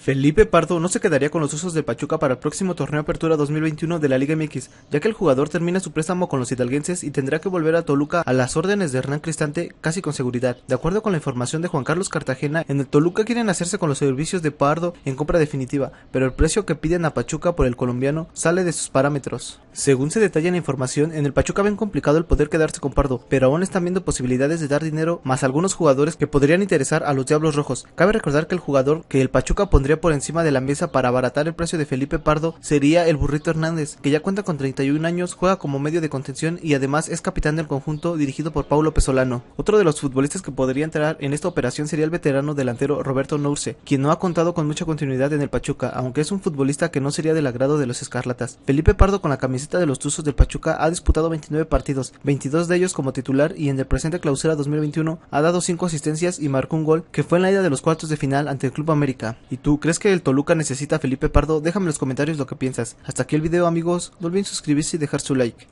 Felipe Pardo no se quedaría con los usos de Pachuca para el próximo torneo Apertura 2021 de la Liga MX, ya que el jugador termina su préstamo con los hidalguenses y tendrá que volver a Toluca a las órdenes de Hernán Cristante casi con seguridad. De acuerdo con la información de Juan Carlos Cartagena, en el Toluca quieren hacerse con los servicios de Pardo en compra definitiva, pero el precio que piden a Pachuca por el colombiano sale de sus parámetros. Según se detalla en la información, en el Pachuca ven complicado el poder quedarse con Pardo, pero aún están viendo posibilidades de dar dinero más algunos jugadores que podrían interesar a los Diablos Rojos. Cabe recordar que el jugador que el Pachuca pondría por encima de la mesa para abaratar el precio de Felipe Pardo sería el Burrito Hernández, que ya cuenta con 31 años, juega como medio de contención y además es capitán del conjunto dirigido por Paulo Pesolano. Otro de los futbolistas que podría entrar en esta operación sería el veterano delantero Roberto Nourse, quien no ha contado con mucha continuidad en el Pachuca, aunque es un futbolista que no sería del agrado de los escarlatas. Felipe Pardo con la camiseta visita de los Tuzos del Pachuca ha disputado 29 partidos, 22 de ellos como titular y en el presente clausura 2021 ha dado 5 asistencias y marcó un gol que fue en la ida de los cuartos de final ante el Club América. ¿Y tú crees que el Toluca necesita a Felipe Pardo? Déjame en los comentarios lo que piensas. Hasta aquí el video amigos, no olviden suscribirse y dejar su like.